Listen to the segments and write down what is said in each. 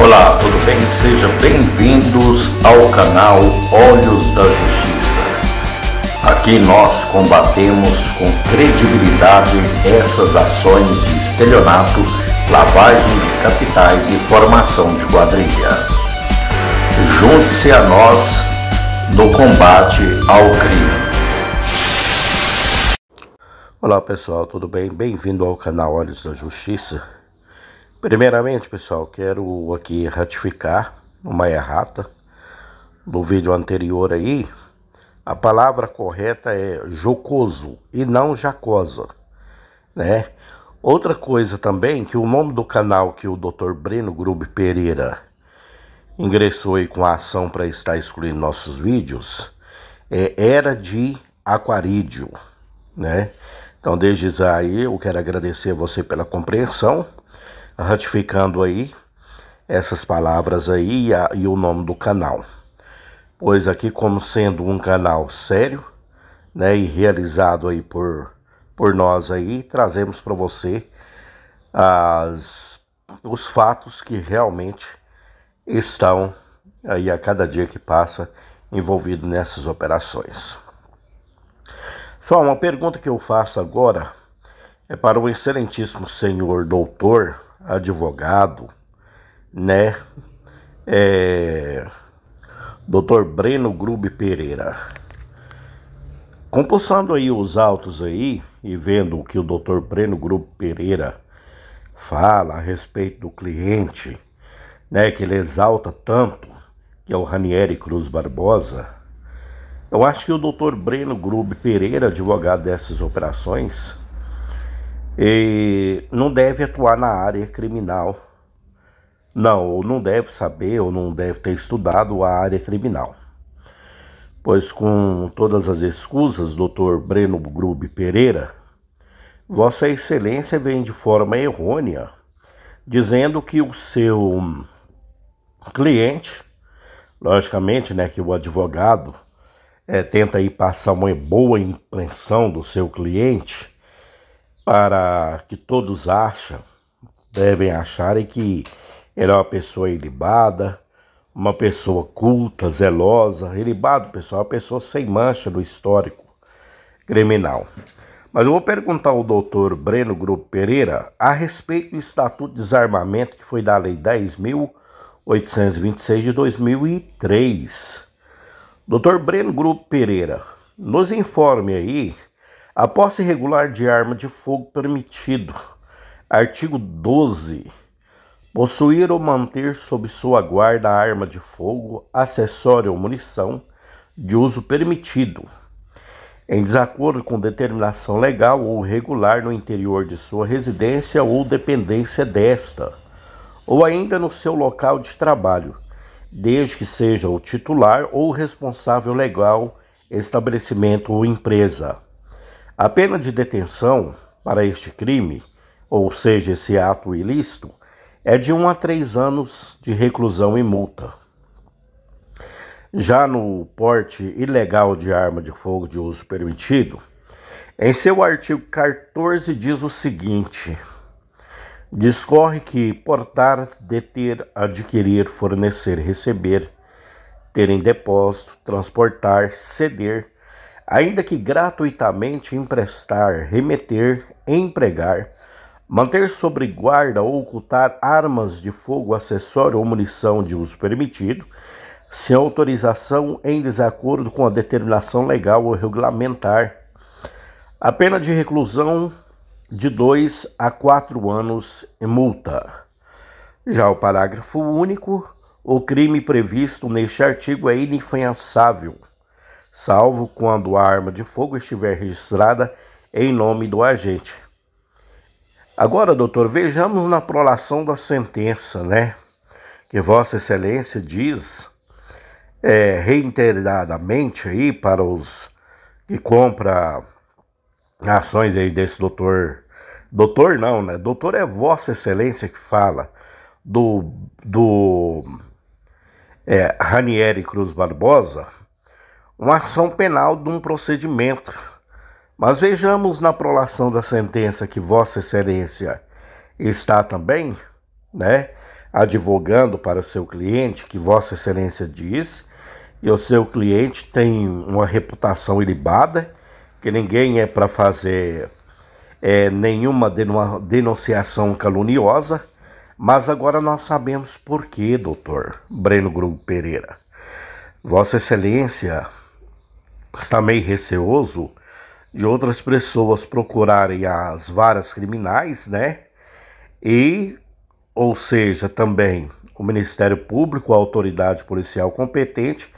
Olá, tudo bem? Sejam bem-vindos ao canal Olhos da Justiça. Aqui nós combatemos com credibilidade essas ações de estelionato, lavagem de capitais e formação de quadrilha. Junte-se a nós no combate ao crime. Olá pessoal, tudo bem? Bem-vindo ao canal Olhos da Justiça. Primeiramente, pessoal, quero aqui ratificar uma errata do vídeo anterior aí. A palavra correta é jocoso e não jacosa, né? Outra coisa também, que o nome do canal que o Dr. Breno Grube Pereira ingressou aí com a ação para estar excluindo nossos vídeos, é Era de Aquarídeo, né? Então, desde já aí, eu quero agradecer a você pela compreensão ratificando aí essas palavras aí e, a, e o nome do canal. Pois aqui, como sendo um canal sério, né, e realizado aí por, por nós aí, trazemos para você as, os fatos que realmente estão aí a cada dia que passa envolvido nessas operações. Só uma pergunta que eu faço agora é para o excelentíssimo senhor doutor advogado, né? É, Dr. Breno Grube Pereira. Compulsando aí os autos aí e vendo o que o Dr. Breno Grube Pereira fala a respeito do cliente, né, que ele exalta tanto, que é o Ranieri Cruz Barbosa, eu acho que o Dr. Breno Grube Pereira, advogado dessas operações, e não deve atuar na área criminal. Não, ou não deve saber, ou não deve ter estudado a área criminal. Pois, com todas as escusas, doutor Breno Grube Pereira, Vossa Excelência vem de forma errônea dizendo que o seu cliente, logicamente, né, que o advogado é, tenta aí passar uma boa impressão do seu cliente para que todos acham, devem achar e que ele é uma pessoa ilibada, uma pessoa culta, zelosa, ilibado, pessoal, é uma pessoa sem mancha no histórico criminal. Mas eu vou perguntar ao doutor Breno Grupo Pereira a respeito do Estatuto de Desarmamento que foi da Lei 10.826 de 2003. Doutor Breno Grupo Pereira, nos informe aí a posse regular de arma de fogo permitido. Artigo 12. Possuir ou manter sob sua guarda arma de fogo, acessório ou munição de uso permitido, em desacordo com determinação legal ou regular no interior de sua residência ou dependência desta, ou ainda no seu local de trabalho, desde que seja o titular ou responsável legal, estabelecimento ou empresa. A pena de detenção para este crime, ou seja, esse ato ilícito, é de 1 um a 3 anos de reclusão e multa. Já no porte ilegal de arma de fogo de uso permitido, em seu artigo 14 diz o seguinte: discorre que portar, deter, adquirir, fornecer, receber, ter em depósito, transportar, ceder, ainda que gratuitamente emprestar, remeter, empregar, manter sobre guarda ou ocultar armas de fogo, acessório ou munição de uso permitido, sem autorização em desacordo com a determinação legal ou regulamentar. A pena de reclusão de 2 a 4 anos e multa. Já o parágrafo único, o crime previsto neste artigo é inafiançável salvo quando a arma de fogo estiver registrada em nome do agente. Agora, doutor, vejamos na prolação da sentença, né? Que Vossa Excelência diz é, reiteradamente aí para os que compra ações aí desse doutor. Doutor não, né? Doutor é Vossa Excelência que fala do, do é, Ranieri Cruz Barbosa, uma ação penal de um procedimento. Mas vejamos na prolação da sentença que Vossa Excelência está também, né, advogando para o seu cliente, que Vossa Excelência diz, e o seu cliente tem uma reputação ilibada, que ninguém é para fazer é, nenhuma denunciação caluniosa, mas agora nós sabemos por quê, doutor Breno Grupo Pereira. Vossa Excelência está meio receoso de outras pessoas procurarem as varas criminais, né? E, ou seja, também o Ministério Público, a autoridade policial competente,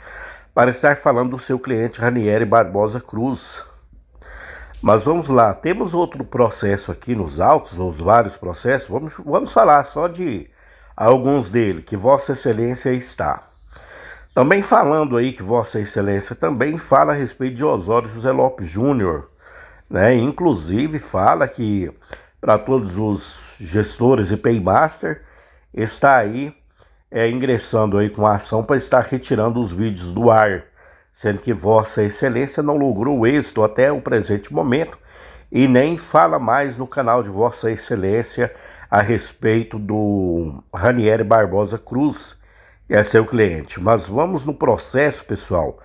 para estar falando do seu cliente Ranieri Barbosa Cruz. Mas vamos lá, temos outro processo aqui nos autos, ou vários processos, vamos, vamos falar só de alguns dele, que Vossa Excelência está. Também falando aí que Vossa Excelência também fala a respeito de Osório José Lopes Júnior, né? Inclusive fala que para todos os gestores e paymaster está aí é, ingressando aí com a ação para estar retirando os vídeos do ar, sendo que Vossa Excelência não logrou êxito até o presente momento e nem fala mais no canal de Vossa Excelência a respeito do Ranieri Barbosa Cruz é seu cliente. Mas vamos no processo, pessoal.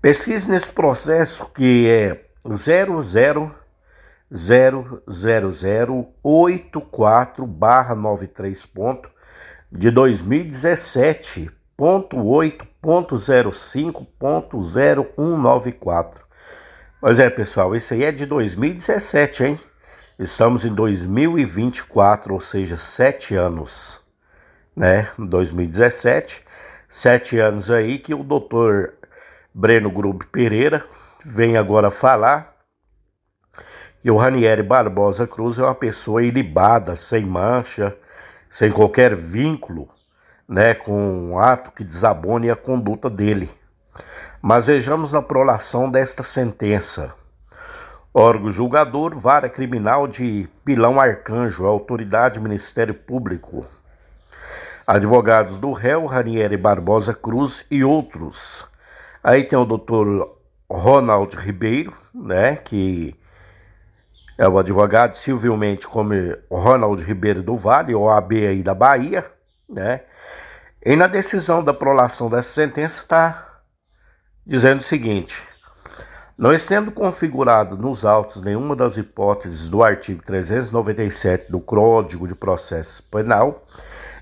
Pesquise nesse processo que é 0000084-93 ponto de 2017.8.05.0194. ponto Pois é, pessoal, isso aí é de 2017, hein? Estamos em 2024, ou seja, sete anos né, 2017, sete anos aí que o doutor Breno Grube Pereira vem agora falar que o Ranieri Barbosa Cruz é uma pessoa ilibada, sem mancha, sem qualquer vínculo, né, com um ato que desabone a conduta dele. Mas vejamos na prolação desta sentença. Órgão julgador, vara criminal de Pilão Arcanjo, autoridade Ministério Público advogados do réu Ranieri Barbosa Cruz e outros. Aí tem o doutor Ronald Ribeiro, né, que é o advogado civilmente como Ronald Ribeiro do Vale, OAB aí da Bahia, né, e na decisão da prolação dessa sentença está dizendo o seguinte: não estando configurado nos autos nenhuma das hipóteses do artigo 397 do Código de Processo Penal,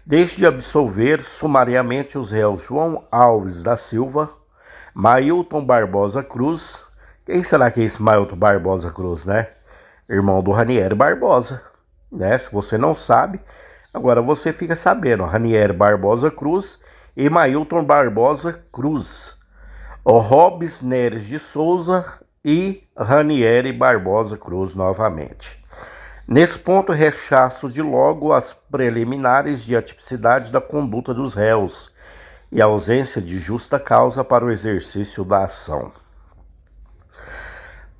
desde absolver sumariamente os réus João Alves da Silva, Mailton Barbosa Cruz. Quem será que é esse Mailton Barbosa Cruz, né? Irmão do Ranieri Barbosa, né? Se você não sabe, agora você fica sabendo. Ranieri Barbosa Cruz e Mailton Barbosa Cruz. O Robes Neres de Souza e Ranieri Barbosa Cruz novamente. Nesse ponto, rechaço de logo as preliminares de atipicidade da conduta dos réus e ausência de justa causa para o exercício da ação.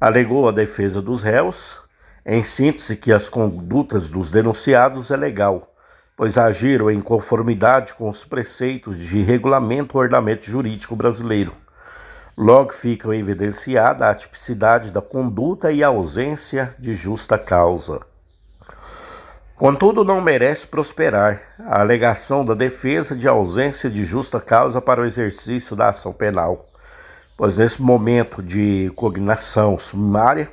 Alegou a defesa dos réus, em síntese, que as condutas dos denunciados é legal, pois agiram em conformidade com os preceitos de regulamento e ordenamento jurídico brasileiro. Logo ficam evidenciada a atipicidade da conduta e a ausência de justa causa. Contudo, não merece prosperar a alegação da defesa de ausência de justa causa para o exercício da ação penal, pois nesse momento de cognação sumária,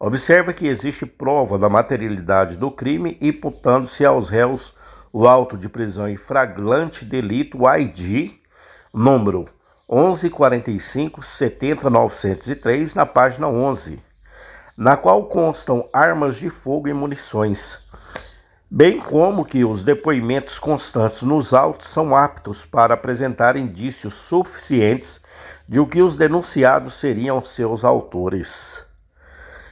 observa que existe prova da materialidade do crime, imputando-se aos réus o auto de prisão em flagrante delito ID número 1145-70903, na página 11, na qual constam armas de fogo e munições bem como que os depoimentos constantes nos autos são aptos para apresentar indícios suficientes de o que os denunciados seriam seus autores.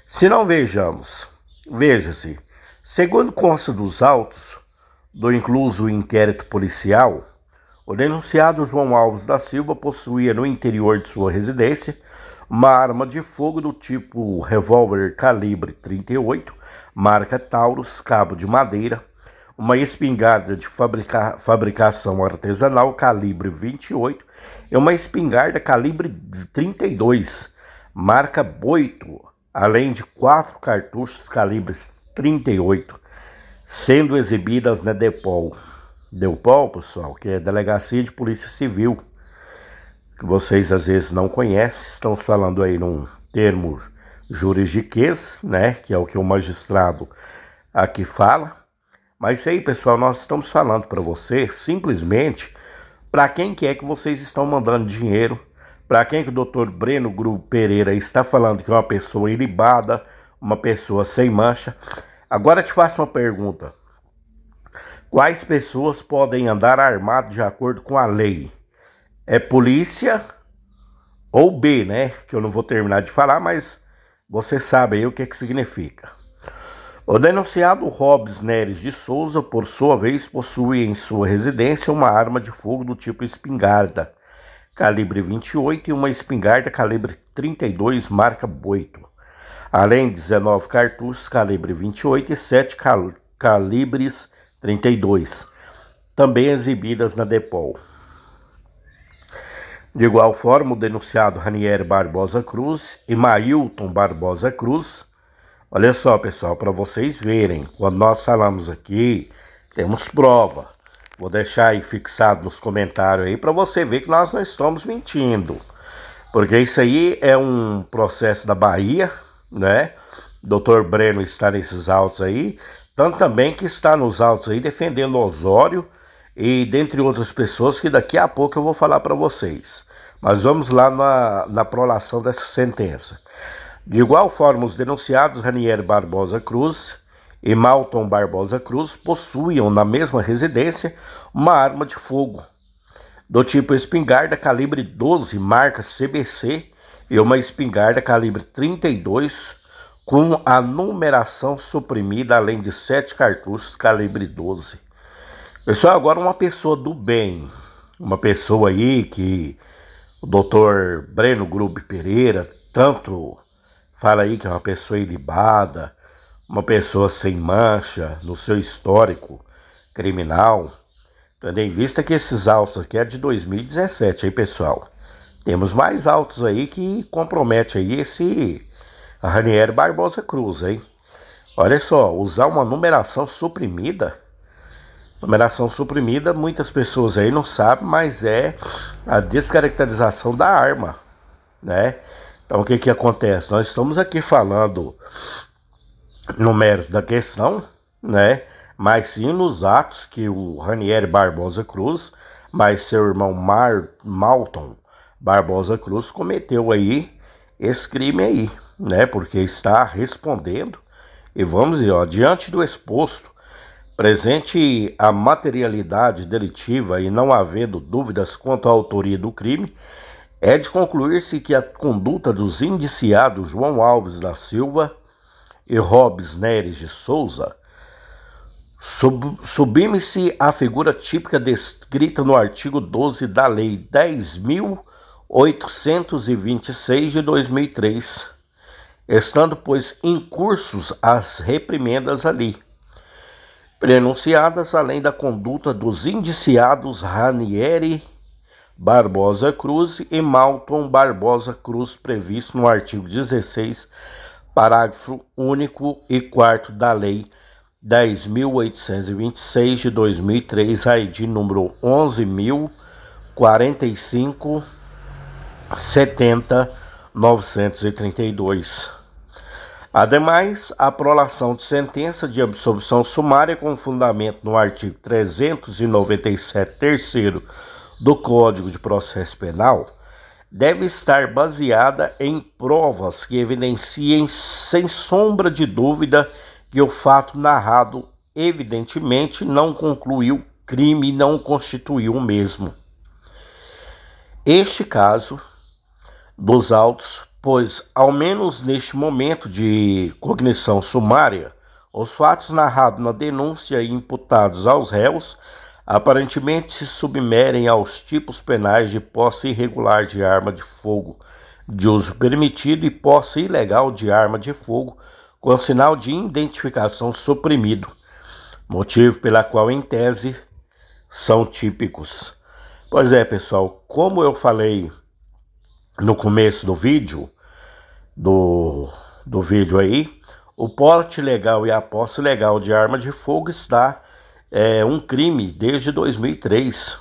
Se não vejamos, veja-se, segundo consta dos autos, do incluso inquérito policial, o denunciado João Alves da Silva possuía no interior de sua residência uma arma de fogo do tipo revólver calibre 38, marca Taurus, cabo de madeira, uma espingarda de fabrica fabricação artesanal calibre 28 e uma espingarda calibre 32, marca Boito, além de quatro cartuchos calibres 38, sendo exibidas na Depol. Depol, pessoal, que é Delegacia de Polícia Civil, que vocês às vezes não conhecem, estamos falando aí num termo juridiquês, né, que é o que o magistrado aqui fala. Mas aí, pessoal, nós estamos falando para você simplesmente para quem que é que vocês estão mandando dinheiro, para quem que o doutor Breno Gru Pereira está falando que é uma pessoa ilibada, uma pessoa sem mancha. Agora te faço uma pergunta. Quais pessoas podem andar armado de acordo com a lei? É polícia ou B, né? Que eu não vou terminar de falar, mas você sabe aí o que, é que significa. O denunciado Robes Neres de Souza, por sua vez, possui em sua residência uma arma de fogo do tipo espingarda, calibre 28 e uma espingarda calibre 32 marca Boito, além de 19 cartuchos calibre 28 e 7 cal calibres 32, também exibidas na Depol. De igual forma, o denunciado Ranier Barbosa Cruz e Mailton Barbosa Cruz. Olha só, pessoal, para vocês verem, quando nós falamos aqui, temos prova. Vou deixar aí fixado nos comentários aí para você ver que nós não estamos mentindo. Porque isso aí é um processo da Bahia, né? Doutor Breno está nesses autos aí. Tanto também que está nos autos aí defendendo Osório e dentre outras pessoas que daqui a pouco eu vou falar para vocês. Mas vamos lá na, na prolação dessa sentença. De igual forma, os denunciados Ranier Barbosa Cruz e Malton Barbosa Cruz possuíam na mesma residência uma arma de fogo do tipo espingarda calibre 12 marca CBC e uma espingarda calibre 32 com a numeração suprimida além de sete cartuchos calibre 12 Pessoal, agora uma pessoa do bem, uma pessoa aí que o doutor Breno Grube Pereira tanto fala aí que é uma pessoa ilibada, uma pessoa sem mancha no seu histórico criminal, tendo em vista que esses autos aqui é de 2017, aí pessoal. Temos mais autos aí que compromete aí esse Ranieri Barbosa Cruz, hein? Olha só, usar uma numeração suprimida numeração suprimida, muitas pessoas aí não sabem, mas é a descaracterização da arma, né? Então o que que acontece? Nós estamos aqui falando no mérito da questão, né? Mas sim nos atos que o Ranieri Barbosa Cruz, mais seu irmão Mar Malton Barbosa Cruz cometeu aí esse crime aí, né? Porque está respondendo. E vamos ver, ó, diante do exposto, Presente a materialidade delitiva e não havendo dúvidas quanto à autoria do crime, é de concluir-se que a conduta dos indiciados João Alves da Silva e Robes Neres de Souza sub, subime-se à figura típica descrita no artigo 12 da Lei 10.826 de 2003, estando, pois, incursos as reprimendas ali Prenunciadas além da conduta dos indiciados Ranieri Barbosa Cruz e Malton Barbosa Cruz, previsto no artigo 16, parágrafo único e quarto da Lei 10.826 de 2003, ID número 11.045, 70.932. Ademais, a prolação de sentença de absolvição sumária com fundamento no artigo 397, terceiro do Código de Processo Penal deve estar baseada em provas que evidenciem sem sombra de dúvida que o fato narrado evidentemente não concluiu crime e não constituiu o mesmo. Este caso dos autos pois, ao menos neste momento de cognição sumária, os fatos narrados na denúncia e imputados aos réus aparentemente se submerem aos tipos penais de posse irregular de arma de fogo de uso permitido e posse ilegal de arma de fogo com sinal de identificação suprimido, motivo pela qual, em tese, são típicos. Pois é, pessoal, como eu falei no começo do vídeo, do, do vídeo aí, o porte legal e a posse legal de arma de fogo está é, um crime desde 2003.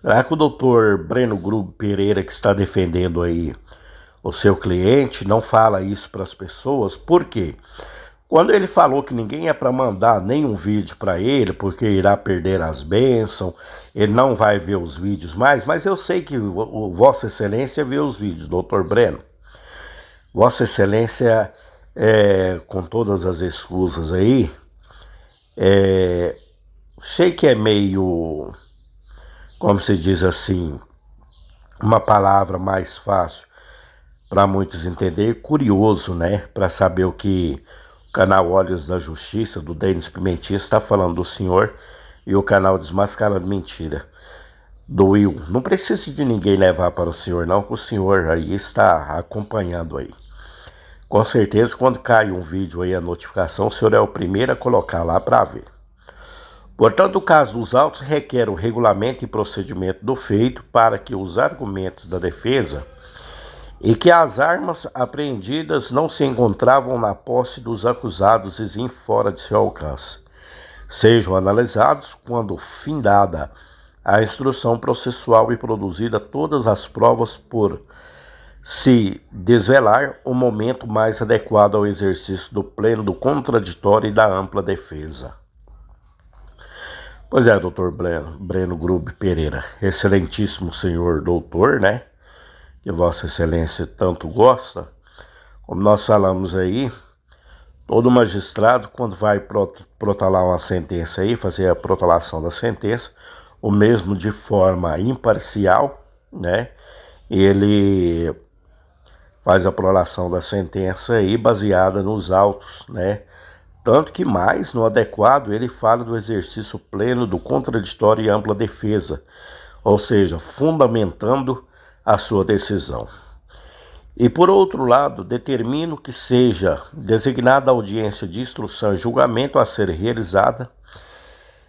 Será que o doutor Breno Grube Pereira, que está defendendo aí o seu cliente, não fala isso para as pessoas? Por quê? Porque quando ele falou que ninguém é para mandar nenhum vídeo para ele, porque irá perder as bênçãos, ele não vai ver os vídeos mais, mas eu sei que o Vossa Excelência vê os vídeos, doutor Breno. Vossa Excelência, é, com todas as excusas aí, é, sei que é meio, como se diz assim, uma palavra mais fácil para muitos entender, curioso, né? Para saber o que canal Olhos da Justiça, do Denis Pimentel, está falando do senhor e o canal Desmascarando Mentira, do Will. Não precisa de ninguém levar para o senhor, não, que o senhor aí está acompanhando aí. Com certeza, quando cai um vídeo aí, a notificação, o senhor é o primeiro a colocar lá para ver. Portanto, o caso dos autos requer o regulamento e procedimento do feito para que os argumentos da defesa e que as armas apreendidas não se encontravam na posse dos acusados e sim fora de seu alcance. Sejam analisados quando findada a instrução processual e produzida todas as provas por se desvelar o momento mais adequado ao exercício do pleno do contraditório e da ampla defesa. Pois é, doutor Breno, Breno Grube Pereira, excelentíssimo senhor doutor, né? que Vossa Excelência tanto gosta, como nós falamos aí, todo magistrado, quando vai protalar uma sentença aí, fazer a protalação da sentença, o mesmo de forma imparcial, né? Ele faz a prolação da sentença aí baseada nos autos, né? Tanto que mais no adequado ele fala do exercício pleno do contraditório e ampla defesa, ou seja, fundamentando a sua decisão. E por outro lado, determino que seja designada audiência de instrução e julgamento a ser realizada,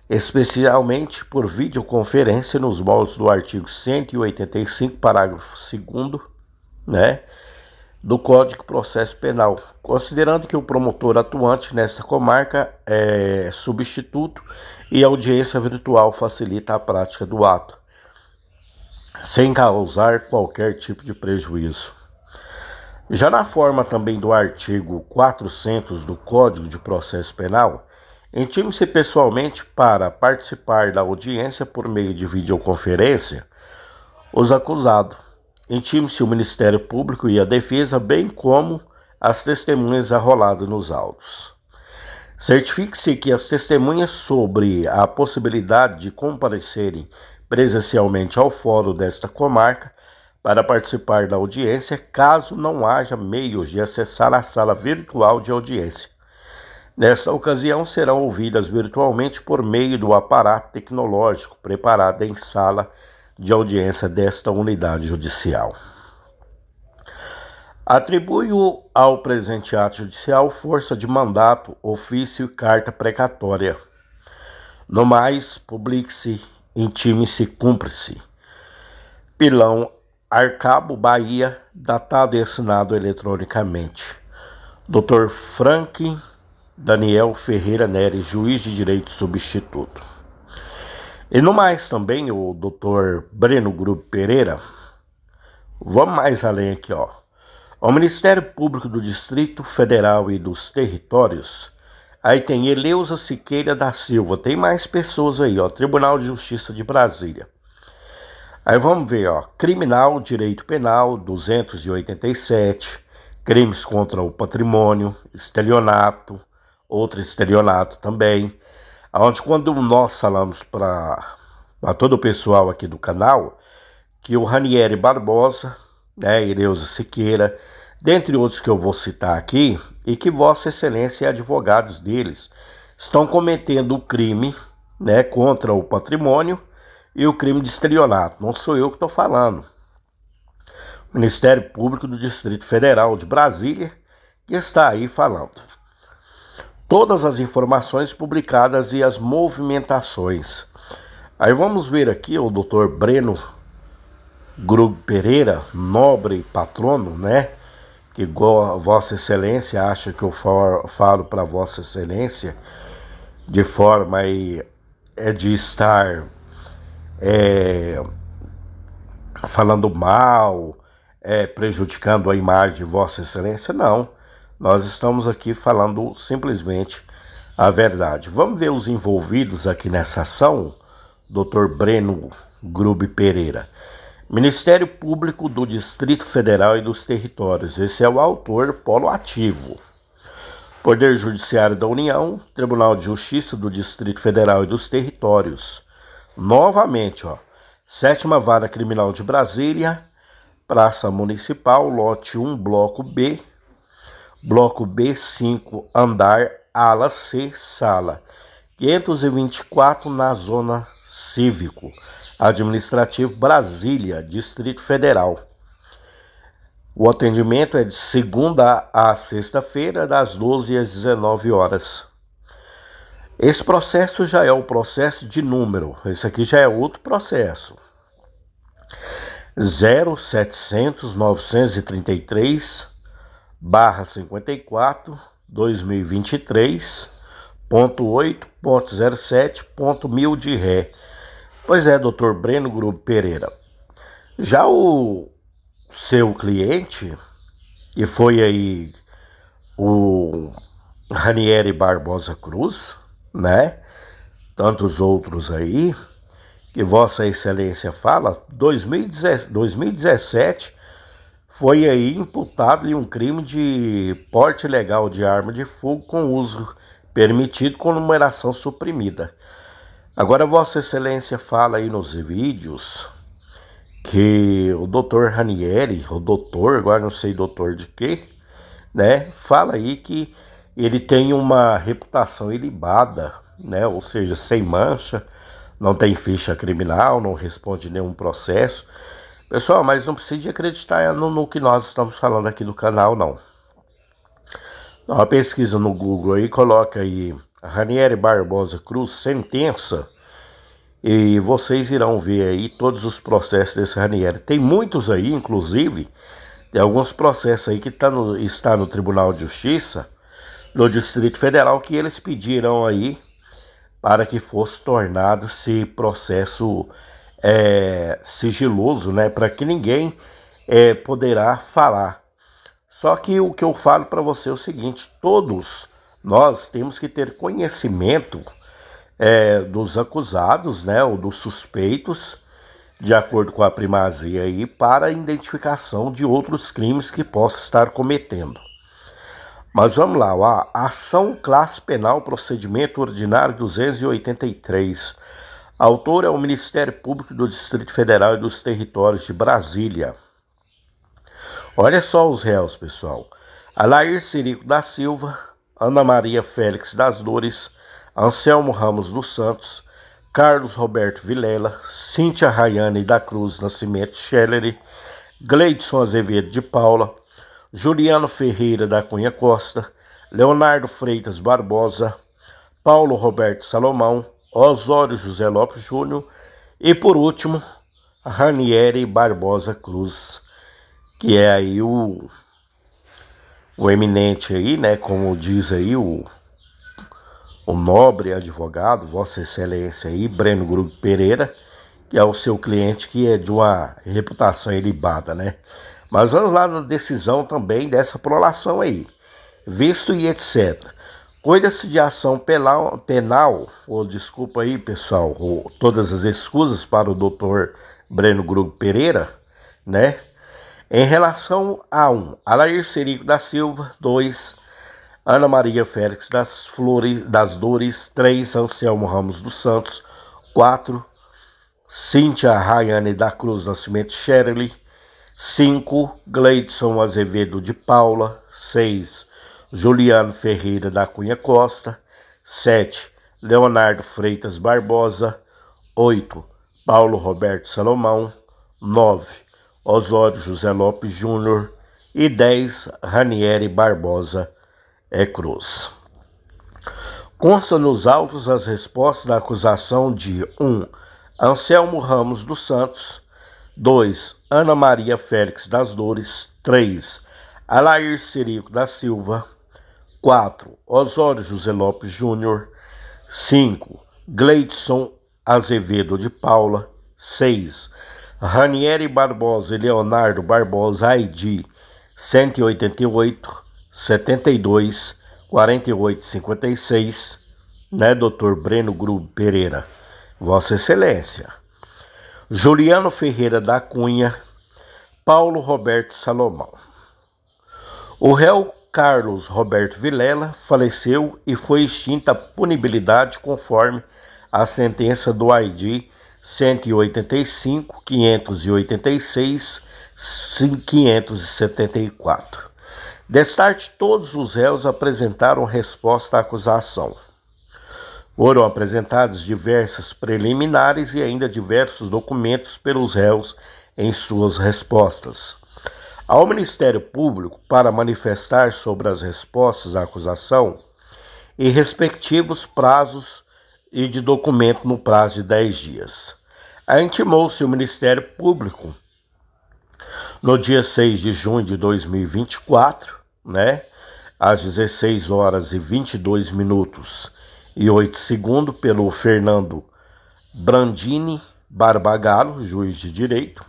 especialmente por videoconferência nos moldes do artigo 185, parágrafo 2 né, do Código Processo Penal, considerando que o promotor atuante nesta comarca é substituto e a audiência virtual facilita a prática do ato sem causar qualquer tipo de prejuízo. Já na forma também do artigo 400 do Código de Processo Penal, intime-se pessoalmente para participar da audiência por meio de videoconferência os acusados. Intime-se o Ministério Público e a defesa, bem como as testemunhas arroladas nos autos. Certifique-se que as testemunhas sobre a possibilidade de comparecerem presencialmente ao fórum desta comarca para participar da audiência, caso não haja meios de acessar a sala virtual de audiência. Nesta ocasião, serão ouvidas virtualmente por meio do aparato tecnológico preparado em sala de audiência desta unidade judicial. Atribuo ao presente ato judicial força de mandato, ofício e carta precatória. No mais, publique-se intime-se, cumpre-se. Pilão Arcabo, Bahia, datado e assinado eletronicamente. Dr. Frank Daniel Ferreira Neres, juiz de direito substituto. E no mais também o Dr. Breno Grupo Pereira. Vamos mais além aqui, ó. Ao Ministério Público do Distrito Federal e dos Territórios Aí tem Eleusa Siqueira da Silva. Tem mais pessoas aí, ó. Tribunal de Justiça de Brasília. Aí vamos ver, ó. Criminal, Direito Penal, 287. Crimes contra o patrimônio, estelionato, outro estelionato também. Onde quando nós falamos para todo o pessoal aqui do canal que o Ranieri Barbosa, né, Eleusa Siqueira, dentre outros que eu vou citar aqui, e que Vossa Excelência e advogados deles estão cometendo o crime né, contra o patrimônio e o crime de estelionato. Não sou eu que estou falando. Ministério Público do Distrito Federal de Brasília que está aí falando. Todas as informações publicadas e as movimentações. Aí vamos ver aqui o doutor Breno Grug Pereira, nobre patrono, né? igual a Vossa Excelência acha que eu falo para Vossa Excelência, de forma aí, é de estar é, falando mal, é, prejudicando a imagem de Vossa Excelência, não. Nós estamos aqui falando simplesmente a verdade. Vamos ver os envolvidos aqui nessa ação, Dr. Breno Grube Pereira. Ministério Público do Distrito Federal e dos Territórios. Esse é o autor Polo Ativo. Poder Judiciário da União, Tribunal de Justiça do Distrito Federal e dos Territórios. Novamente, ó. Sétima Vara Criminal de Brasília, Praça Municipal, lote 1, bloco B, bloco B5, andar ala C, sala 524 na zona cívico. Administrativo Brasília, Distrito Federal. O atendimento é de segunda a sexta-feira, das 12 às 19 horas. Esse processo já é o processo de número. Esse aqui já é outro processo. 0700 933 54 20238071000 de ré Pois é, doutor Breno Grupo Pereira. Já o seu cliente, e foi aí o Ranieri Barbosa Cruz, né? Tantos outros aí, que Vossa Excelência fala, 2017 foi aí imputado em um crime de porte ilegal de arma de fogo com uso permitido com numeração suprimida. Agora, Vossa Excelência fala aí nos vídeos que o doutor Ranieri, o doutor, agora não sei doutor de quê, né, fala aí que ele tem uma reputação ilibada, né, ou seja, sem mancha, não tem ficha criminal, não responde nenhum processo. Pessoal, mas não precisa acreditar no, no que nós estamos falando aqui no canal, não. Dá uma pesquisa no Google aí, coloca aí Ranieri Barbosa Cruz, sentença. E vocês irão ver aí todos os processos desse Ranieri. Tem muitos aí, inclusive, alguns processos aí que tá no, está no Tribunal de Justiça, no Distrito Federal, que eles pediram aí para que fosse tornado esse processo é, sigiloso, né? Para que ninguém é, poderá falar. Só que o que eu falo para você é o seguinte: todos nós temos que ter conhecimento é, dos acusados, né, ou dos suspeitos, de acordo com a primazia aí, para a identificação de outros crimes que possa estar cometendo. Mas vamos lá, a ação classe penal, procedimento ordinário 283. Autor é o Ministério Público do Distrito Federal e dos Territórios de Brasília. Olha só os réus, pessoal. Alair Cirico da Silva, Ana Maria Félix das Dores, Anselmo Ramos dos Santos, Carlos Roberto Vilela, Cíntia Rayane da Cruz Nascimento Schelleri, Gleidson Azevedo de Paula, Juliano Ferreira da Cunha Costa, Leonardo Freitas Barbosa, Paulo Roberto Salomão, Osório José Lopes Júnior e por último, Ranieri Barbosa Cruz, que é aí o o eminente aí, né, como diz aí o, o nobre advogado, Vossa Excelência aí, Breno Grupo Pereira, que é o seu cliente que é de uma reputação ilibada, né? Mas vamos lá na decisão também dessa prolação aí, visto e etc. Cuida-se de ação penal, penal ou desculpa aí, pessoal, ou, todas as escusas para o doutor Breno Grupo Pereira, né? Em relação a 1, um, Alair Cerico da Silva, 2, Ana Maria Félix das Flores, das Dores, 3, Anselmo Ramos dos Santos, 4, Cíntia Rayane da Cruz Nascimento Shirley, 5, Gleidson Azevedo de Paula, 6, Juliano Ferreira da Cunha Costa, 7, Leonardo Freitas Barbosa, 8, Paulo Roberto Salomão, 9, Osório José Lopes Júnior e 10 Ranieri Barbosa é Cruz. Consta nos autos as respostas da acusação de 1. Um, Anselmo Ramos dos Santos, 2. Ana Maria Félix das Dores, 3. Alair Cirico da Silva, 4. Osório José Lopes Júnior, 5. Gleidson Azevedo de Paula, 6. Ranieri Barbosa e Leonardo Barbosa ID 188 72 48 56, né, Dr. Breno Grube Pereira, Vossa Excelência. Juliano Ferreira da Cunha, Paulo Roberto Salomão. O réu Carlos Roberto Vilela faleceu e foi extinta a punibilidade conforme a sentença do ID 185, 586, 574. Destarte, todos os réus apresentaram resposta à acusação. Foram apresentados diversas preliminares e ainda diversos documentos pelos réus em suas respostas. Ao Ministério Público, para manifestar sobre as respostas à acusação e respectivos prazos e de documento no prazo de 10 dias. a intimou-se o Ministério Público no dia 6 de junho de 2024, né, às 16 horas e 22 minutos e 8 segundos, pelo Fernando Brandini Barbagalo, juiz de direito.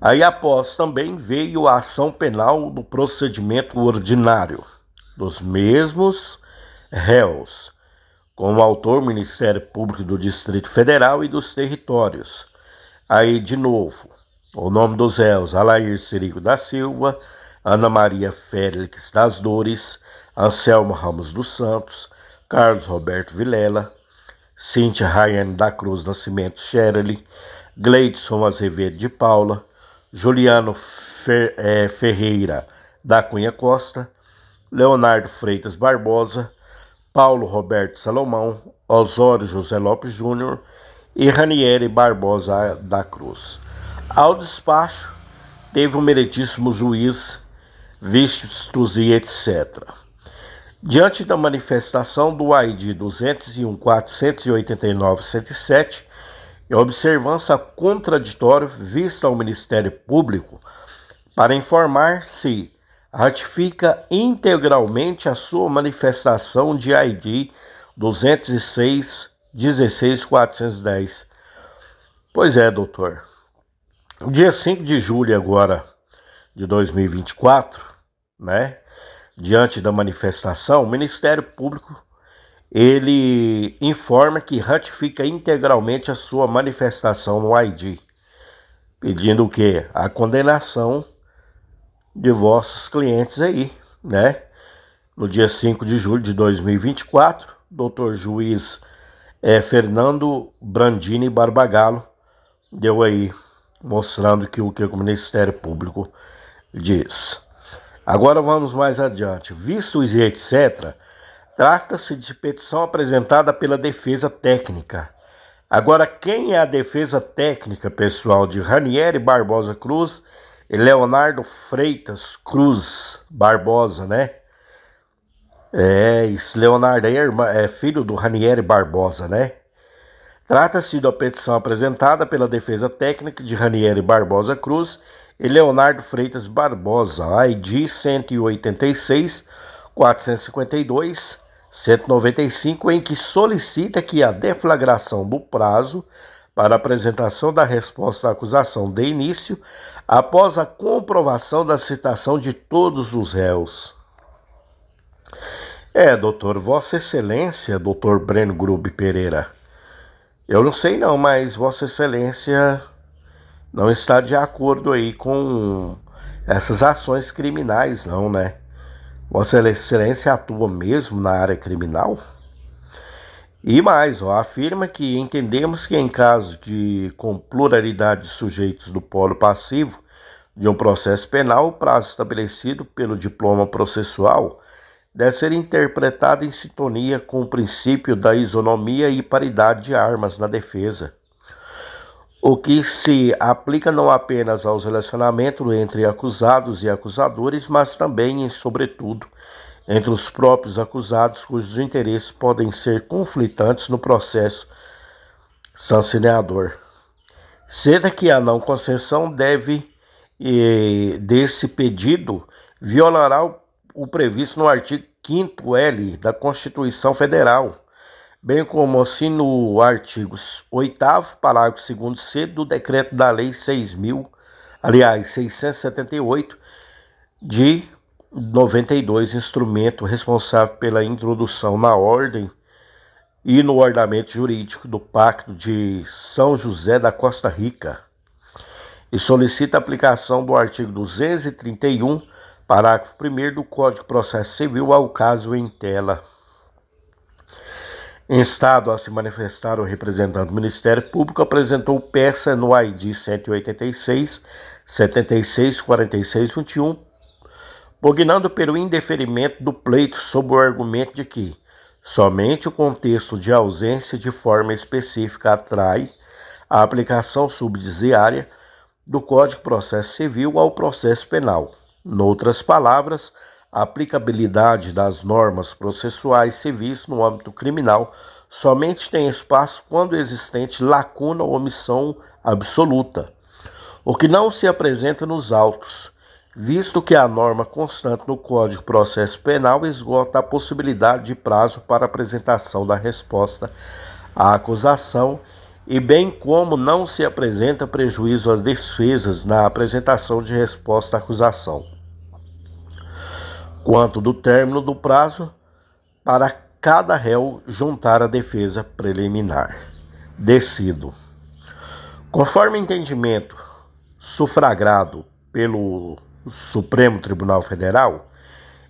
Aí, após também veio a ação penal do procedimento ordinário dos mesmos réus como autor Ministério Público do Distrito Federal e dos Territórios. Aí, de novo, o nome dos réus: Alair Cirico da Silva, Ana Maria Félix das Dores, Anselmo Ramos dos Santos, Carlos Roberto Vilela, Cíntia Rayane da Cruz Nascimento Shirley, Gleidson Azevedo de Paula, Juliano Fer, é, Ferreira da Cunha Costa, Leonardo Freitas Barbosa, Paulo Roberto Salomão, Osório José Lopes Júnior e Ranieri Barbosa da Cruz. Ao despacho, teve o meritíssimo juiz, vistos e etc. Diante da manifestação do AID 201 489 107, e observância contraditória vista ao Ministério Público para informar se ratifica integralmente a sua manifestação de ID 206 16410. Pois é, doutor. Dia 5 de julho agora de 2024, né? Diante da manifestação, o Ministério Público ele informa que ratifica integralmente a sua manifestação no ID, pedindo o que? A condenação de vossos clientes aí, né? No dia 5 de julho de 2024, doutor juiz é, Fernando Brandini Barbagalo deu aí, mostrando que o que o Ministério Público diz. Agora vamos mais adiante. Vistos e etc., trata-se de petição apresentada pela defesa técnica. Agora, quem é a defesa técnica pessoal de Ranieri Barbosa Cruz Leonardo Freitas Cruz Barbosa, né? É, Leonardo aí é, irmã, é filho do Ranieri Barbosa, né? Trata-se da petição apresentada pela Defesa Técnica de Ranieri Barbosa Cruz e Leonardo Freitas Barbosa, ID 186 452 195, em que solicita que a deflagração do prazo para apresentação da resposta à acusação de início, após a comprovação da citação de todos os réus. É, doutor, Vossa Excelência, doutor Breno Grube Pereira. Eu não sei não, mas Vossa Excelência não está de acordo aí com essas ações criminais, não, né? Vossa Excelência atua mesmo na área criminal? E mais, ó, afirma que entendemos que em caso de com pluralidade de sujeitos do polo passivo de um processo penal, o prazo estabelecido pelo diploma processual deve ser interpretado em sintonia com o princípio da isonomia e paridade de armas na defesa, o que se aplica não apenas aos relacionamentos entre acusados e acusadores, mas também e sobretudo entre os próprios acusados cujos interesses podem ser conflitantes no processo sancionador. Sendo que a não concessão deve desse pedido violará o, o previsto no artigo 5 L da Constituição Federal, bem como assim no artigo 8 parágrafo 2 C do decreto da lei 6000, aliás, 678 de 92, instrumento responsável pela introdução na ordem e no ordenamento jurídico do Pacto de São José da Costa Rica, e solicita a aplicação do artigo 231, parágrafo 1 do Código de Processo Civil ao caso em tela. Em estado a se manifestar o representante do Ministério Público, apresentou peça no ID 186 76 46 21 pugnando pelo indeferimento do pleito sob o argumento de que somente o contexto de ausência de forma específica atrai a aplicação subsidiária do Código de Processo Civil ao processo penal. Noutras palavras, a aplicabilidade das normas processuais civis no âmbito criminal somente tem espaço quando existente lacuna ou omissão absoluta, o que não se apresenta nos autos visto que a norma constante no Código de Processo Penal esgota a possibilidade de prazo para apresentação da resposta à acusação e bem como não se apresenta prejuízo às defesas na apresentação de resposta à acusação. Quanto do término do prazo para cada réu juntar a defesa preliminar. Decido. Conforme entendimento sufragado pelo Supremo Tribunal Federal,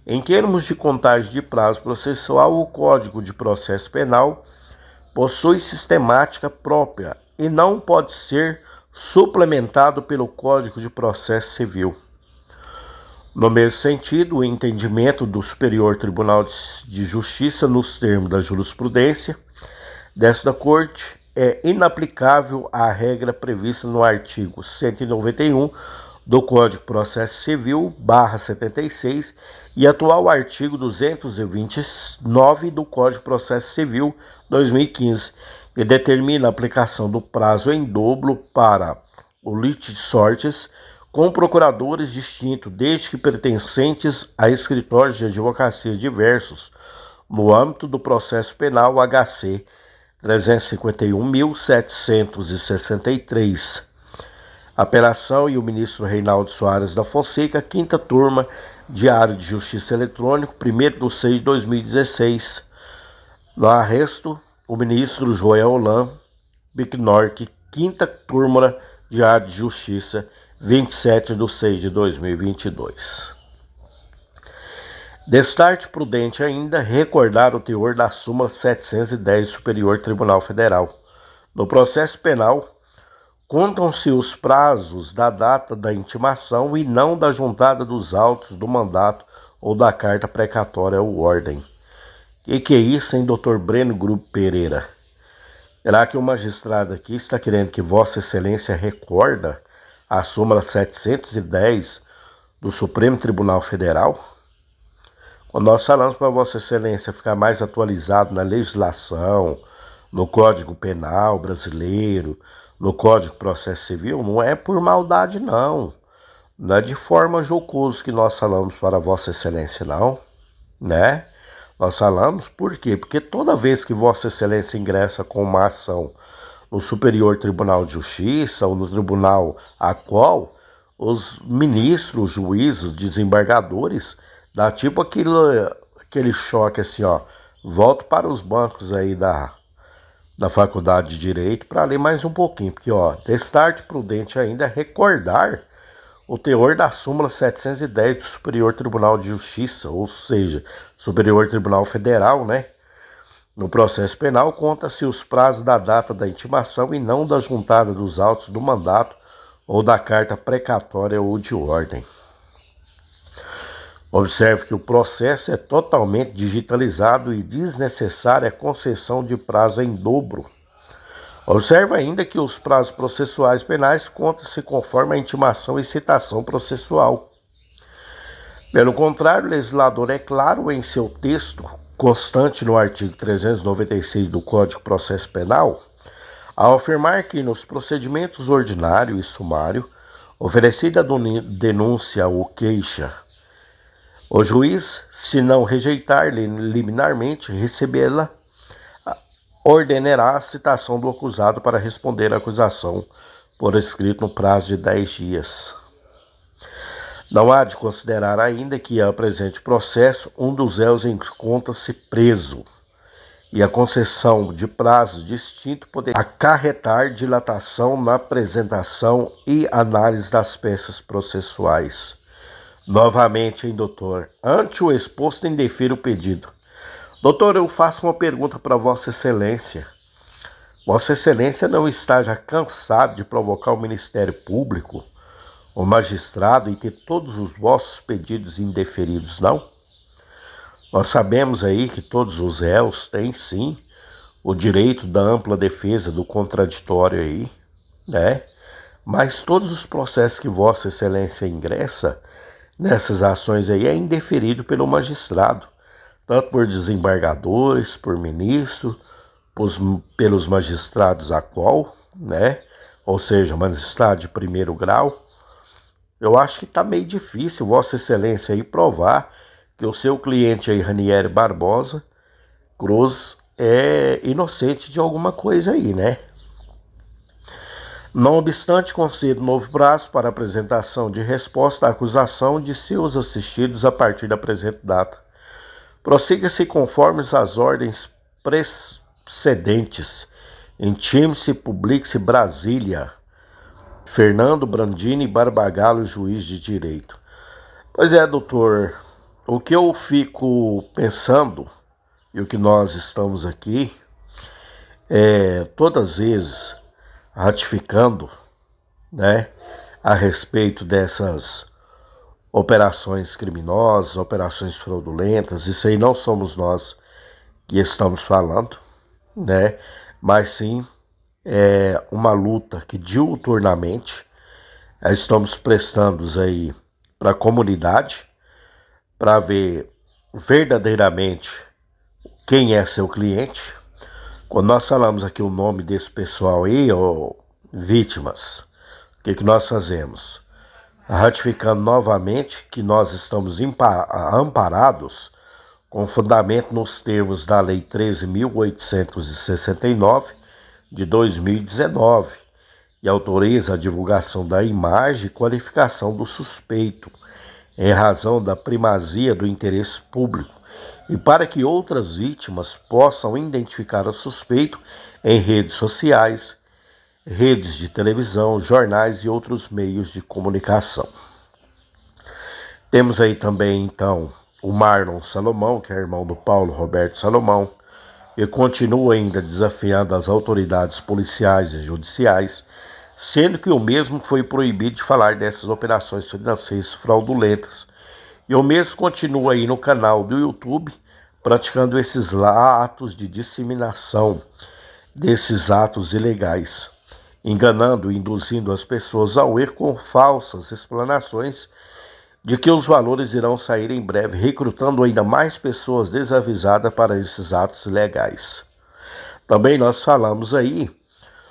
em termos de contagem de prazo processual, o Código de Processo Penal possui sistemática própria e não pode ser suplementado pelo Código de Processo Civil. No mesmo sentido, o entendimento do Superior Tribunal de Justiça, nos termos da jurisprudência desta Corte, é inaplicável à regra prevista no artigo 191 do Código Processo Civil, barra 76, e atual artigo 229 do Código Processo Civil 2015, e determina a aplicação do prazo em dobro para o sortes com procuradores distintos, desde que pertencentes a escritórios de advocacia diversos, no âmbito do processo penal HC 351.763 Apelação e o ministro Reinaldo Soares da Fonseca, quinta turma, Diário de Justiça Eletrônico, 1 de 6 de 2016. No arresto, o ministro Joel Olam Bicknork, quinta turma, Diário de Justiça, 27 de 6 de 2022. Destarte prudente ainda recordar o teor da súmula 710 do Superior Tribunal Federal. No processo penal, contam-se os prazos da data da intimação e não da juntada dos autos do mandato ou da carta precatória ou ordem. E que é isso, hein, doutor Breno Grupo Pereira? Será que o magistrado aqui está querendo que Vossa Excelência recorda a súmula 710 do Supremo Tribunal Federal? Quando nós falamos para Vossa Excelência ficar mais atualizado na legislação, no Código Penal brasileiro, no Código de Processo Civil não é por maldade, não. Não é de forma jocosa que nós falamos para Vossa Excelência, não. Né? Nós falamos por quê? Porque toda vez que Vossa Excelência ingressa com uma ação no Superior Tribunal de Justiça ou no tribunal a qual os ministros, juízes, desembargadores dá tipo aquele, aquele choque assim, ó, volto para os bancos aí da da Faculdade de Direito para ler mais um pouquinho, porque ó, destarte prudente ainda é recordar o teor da súmula 710 do Superior Tribunal de Justiça, ou seja, Superior Tribunal Federal, né? No processo penal conta-se os prazos da data da intimação e não da juntada dos autos do mandato ou da carta precatória ou de ordem. Observe que o processo é totalmente digitalizado e desnecessária a é concessão de prazo em dobro. Observe ainda que os prazos processuais penais contam-se conforme a intimação e citação processual. Pelo contrário, o legislador é claro em seu texto, constante no artigo 396 do Código de Processo Penal, ao afirmar que nos procedimentos ordinário e sumário, oferecida a denúncia ou queixa o juiz, se não rejeitar liminarmente, recebê-la, ordenará a citação do acusado para responder à acusação por escrito no prazo de 10 dias. Não há de considerar ainda que, ao é presente processo, um dos réus encontra-se preso e a concessão de prazos distintos poderá acarretar dilatação na apresentação e análise das peças processuais Novamente, hein, doutor? Ante o exposto, indefiro o pedido. Doutor, eu faço uma pergunta para Vossa Excelência. Vossa Excelência não está já cansado de provocar o Ministério Público, o magistrado e ter todos os vossos pedidos indeferidos, não? Nós sabemos aí que todos os réus têm sim o direito da ampla defesa, do contraditório aí, né? Mas todos os processos que Vossa Excelência ingressa nessas ações aí é indeferido pelo magistrado, tanto por desembargadores, por ministro, pos, pelos magistrados a qual, né? Ou seja, magistrado de primeiro grau. Eu acho que está meio difícil, Vossa Excelência, aí provar que o seu cliente aí, Ranieri Barbosa Cruz, é inocente de alguma coisa aí, né? Não obstante, concedo novo prazo para apresentação de resposta à acusação de seus assistidos a partir da presente data. Prossiga-se conforme as ordens precedentes. Intime-se, publique-se Brasília. Fernando Brandini Barbagalo, juiz de direito. Pois é, doutor, o que eu fico pensando e o que nós estamos aqui é todas as vezes ratificando né, a respeito dessas operações criminosas, operações fraudulentas. Isso aí não somos nós que estamos falando, né? Mas sim é uma luta que diuturnamente eh, estamos prestando aí para a comunidade para ver verdadeiramente quem é seu cliente, quando nós falamos aqui o nome desse pessoal aí, ou vítimas, o que, que nós fazemos? Ratificando novamente que nós estamos amparados com fundamento nos termos da Lei 13.869 de 2019, e autoriza a divulgação da imagem e qualificação do suspeito, em razão da primazia do interesse público e para que outras vítimas possam identificar o suspeito em redes sociais, redes de televisão, jornais e outros meios de comunicação. Temos aí também então o Marlon Salomão, que é irmão do Paulo Roberto Salomão, e continua ainda desafiando as autoridades policiais e judiciais, sendo que o mesmo foi proibido de falar dessas operações financeiras fraudulentas eu mesmo continuo aí no canal do YouTube praticando esses atos de disseminação desses atos ilegais, enganando e induzindo as pessoas ao erro com falsas explanações de que os valores irão sair em breve, recrutando ainda mais pessoas desavisadas para esses atos ilegais. Também nós falamos aí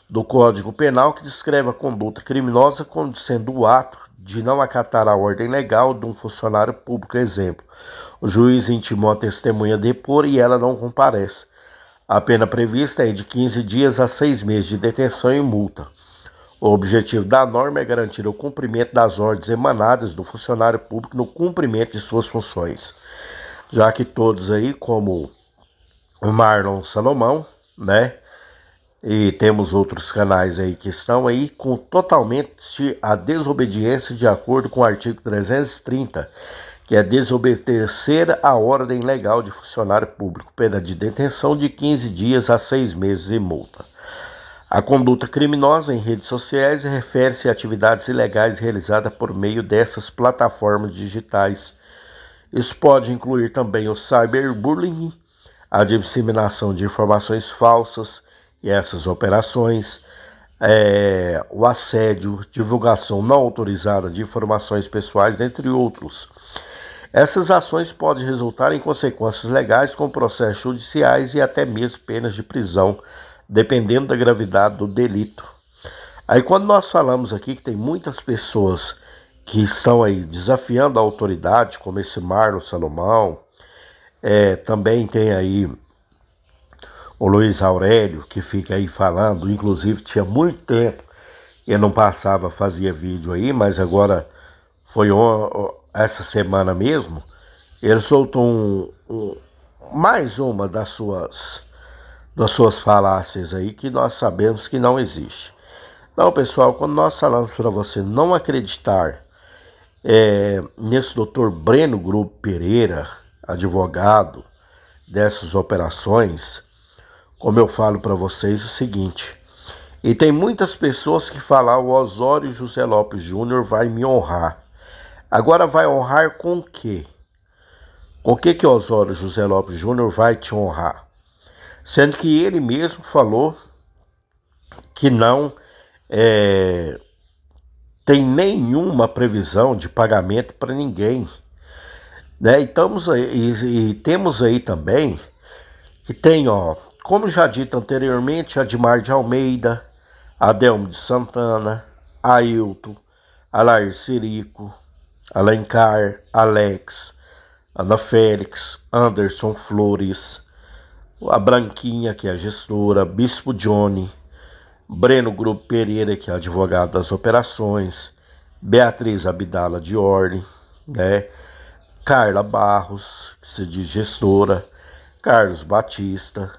do Código Penal que descreve a conduta criminosa como sendo o ato de não acatar a ordem legal de um funcionário público, exemplo. O juiz intimou a testemunha a depor e ela não comparece. A pena prevista é de 15 dias a 6 meses de detenção e multa. O objetivo da norma é garantir o cumprimento das ordens emanadas do funcionário público no cumprimento de suas funções. Já que todos aí, como o Marlon Salomão, né? E temos outros canais aí que estão aí com totalmente a desobediência de acordo com o artigo 330, que é desobedecer a ordem legal de funcionário público, pena de detenção de 15 dias a 6 meses e multa. A conduta criminosa em redes sociais refere-se a atividades ilegais realizadas por meio dessas plataformas digitais. Isso pode incluir também o cyberbullying, a disseminação de informações falsas, e essas operações, é, o assédio, divulgação não autorizada de informações pessoais, dentre outros. Essas ações podem resultar em consequências legais, com processos judiciais e até mesmo penas de prisão, dependendo da gravidade do delito. Aí, quando nós falamos aqui que tem muitas pessoas que estão aí desafiando a autoridade, como esse Marlon Salomão, é, também tem aí o Luiz Aurélio, que fica aí falando, inclusive tinha muito tempo, eu não passava, fazia vídeo aí, mas agora foi essa semana mesmo, ele soltou um, um, mais uma das suas, das suas falácias aí que nós sabemos que não existe. Não, pessoal, quando nós falamos para você não acreditar é, nesse doutor Breno Grupo Pereira, advogado dessas operações, como eu falo para vocês o seguinte. E tem muitas pessoas que falam: ah, o Osório José Lopes Júnior vai me honrar. Agora vai honrar com quê? Com que que Osório José Lopes Júnior vai te honrar? Sendo que ele mesmo falou que não é, tem nenhuma previsão de pagamento para ninguém. Né? E, aí, e, e temos aí também que tem ó, como já dito anteriormente, Admar de Almeida, Adelmo de Santana, Ailton, Alair Sirico, Alencar, Alex, Ana Félix, Anderson Flores, a Branquinha, que é a gestora, Bispo Johnny, Breno Grupo Pereira, que é advogado das operações, Beatriz Abdala de Orly, né? Carla Barros, que se diz gestora, Carlos Batista,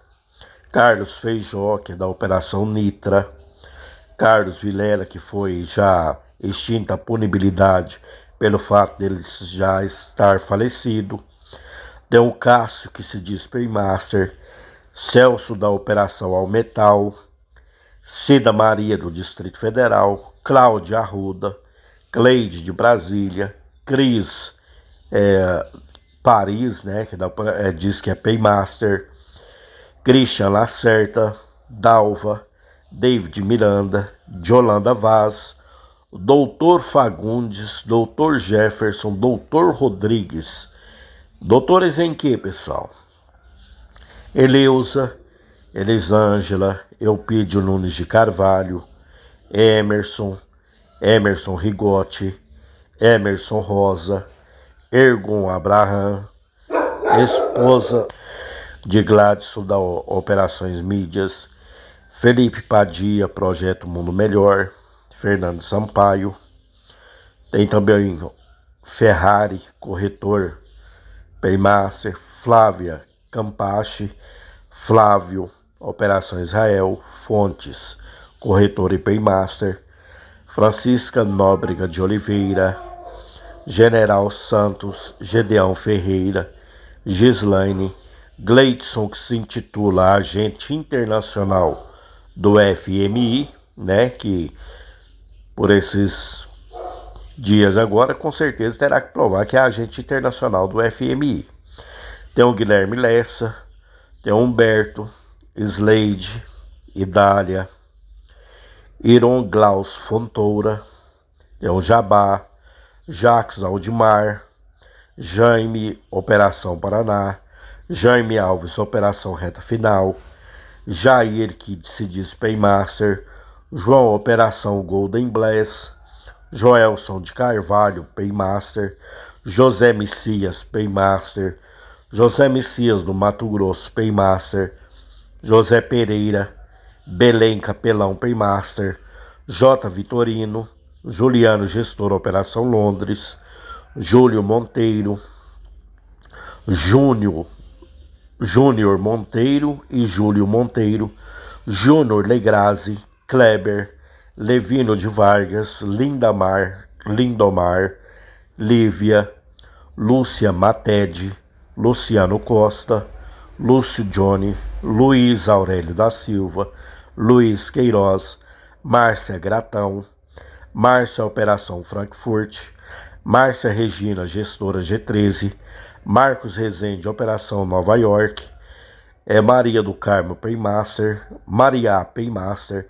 Carlos Feijó, que é da Operação Nitra, Carlos Vilela, que foi já extinta a punibilidade pelo fato dele já estar falecido, o Cássio, que se diz Paymaster, Celso da Operação ao Metal, Cida Maria do Distrito Federal, Cláudia Arruda, Cleide de Brasília, Cris é, Paris, né, que dá é, diz que é Paymaster, Christian Lacerta, Dalva, David Miranda, Jolanda Vaz, Doutor Fagundes, Doutor Jefferson, Doutor Rodrigues. Doutores em que, pessoal? Eleusa, Elisângela, Eupídio Nunes de Carvalho, Emerson, Emerson Rigotti, Emerson Rosa, Ergon Abraham, esposa de Gladson da Operações Mídias, Felipe Padia, Projeto Mundo Melhor, Fernando Sampaio, tem também Ferrari, corretor Paymaster, Flávia Campache, Flávio, Operação Israel, Fontes, corretor e Paymaster, Francisca Nóbrega de Oliveira, General Santos, Gedeão Ferreira, Gislaine, Gleidson, que se intitula agente internacional do FMI, né, que por esses dias agora, com certeza terá que provar que é agente internacional do FMI. Tem o Guilherme Lessa, tem o Humberto, Slade, Idália, Iron Glaus Fontoura, tem o Jabá, Jacques Aldimar, Jaime Operação Paraná, Jaime Alves, Operação Reta Final, Jair, que se diz Paymaster, João, Operação Golden Bless, Joelson de Carvalho, Paymaster, José Messias, Paymaster, José Messias do Mato Grosso, Paymaster, José Pereira, Belém Capelão, Paymaster, J. Vitorino, Juliano, gestor Operação Londres, Júlio Monteiro, Júnior, Júnior Monteiro e Júlio Monteiro, Júnior Legrazi, Kleber, Levino de Vargas, Lindamar, Lindomar, Lívia, Lúcia Matede, Luciano Costa, Lúcio Johnny, Luiz Aurélio da Silva, Luiz Queiroz, Márcia Gratão, Márcia Operação Frankfurt, Márcia Regina, gestora G13, Marcos Rezende, Operação Nova York, é Maria do Carmo Paymaster, Maria Paymaster,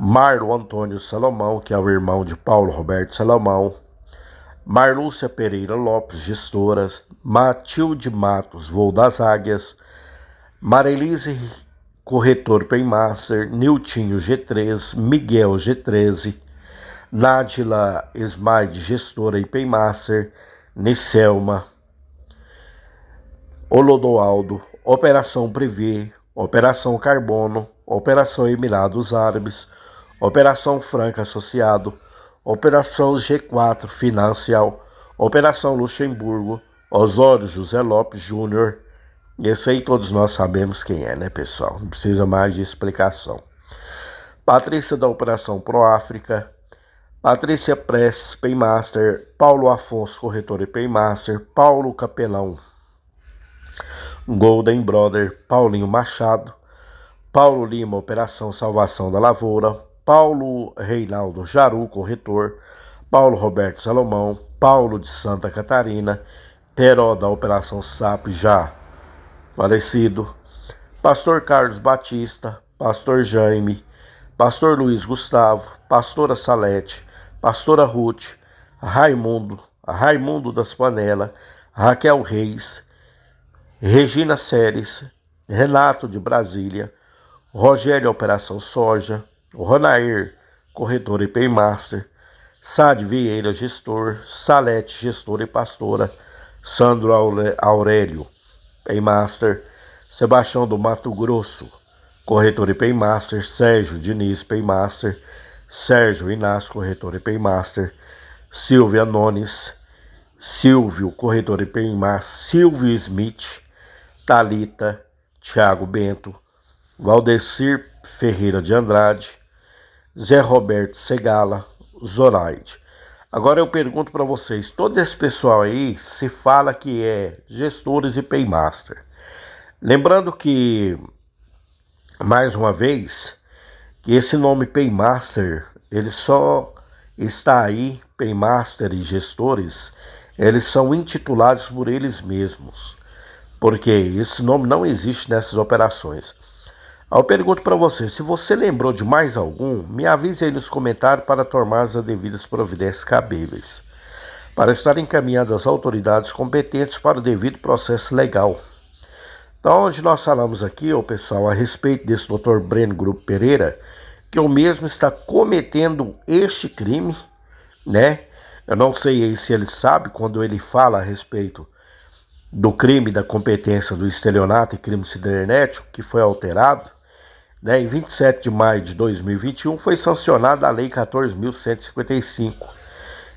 Marlo Antônio Salomão, que é o irmão de Paulo Roberto Salomão, Marlúcia Pereira Lopes, gestoras, Matilde Matos, Voo das Águias, Marelise Corretor Paymaster, Niltinho G3, Miguel G13, Nádila Smide, gestora e Paymaster, Nicelma, Olodoaldo, Operação Privé, Operação Carbono, Operação Emirados Árabes, Operação Franca Associado, Operação G4 Financial, Operação Luxemburgo, Osório José Lopes Júnior. Esse aí todos nós sabemos quem é, né, pessoal? Não precisa mais de explicação. Patrícia da Operação Pro África, Patrícia Prestes, Paymaster, Paulo Afonso, corretor e Paymaster, Paulo Capelão, Golden Brother, Paulinho Machado, Paulo Lima, Operação Salvação da Lavoura, Paulo Reinaldo Jaru, corretor, Paulo Roberto Salomão, Paulo de Santa Catarina, Peró da Operação SAP já falecido, Pastor Carlos Batista, Pastor Jaime, Pastor Luiz Gustavo, Pastora Salete, Pastora Ruth, Raimundo, Raimundo das Panelas, Raquel Reis, Regina Seres, Renato de Brasília, Rogério Operação Soja, Ronair, corretor e paymaster, Sad Vieira, gestor, Salete, gestora e pastora, Sandro Aurélio, paymaster, Sebastião do Mato Grosso, corretor e paymaster, Sérgio Diniz, paymaster, Sérgio Inácio, corretor e paymaster, Silvia Nones, Silvio, corretor e paymaster, Silvio Smith, Talita, Tiago Bento, Valdecir Ferreira de Andrade, Zé Roberto Segala, Zoraide. Agora eu pergunto para vocês, todo esse pessoal aí se fala que é gestores e paymaster. Lembrando que mais uma vez que esse nome Paymaster, ele só está aí, Paymaster e gestores, eles são intitulados por eles mesmos, porque esse nome não existe nessas operações. Eu pergunto para você, se você lembrou de mais algum, me avise aí nos comentários para tomar as devidas providências cabíveis, para estar encaminhado às autoridades competentes para o devido processo legal. Então, onde nós falamos aqui, ó, pessoal, a respeito desse Dr. Breno Grupo Pereira, que o mesmo está cometendo este crime, né? Eu não sei se ele sabe quando ele fala a respeito do crime da competência do estelionato e crime cibernético que foi alterado, né? Em 27 de maio de 2021 foi sancionada a lei 14155,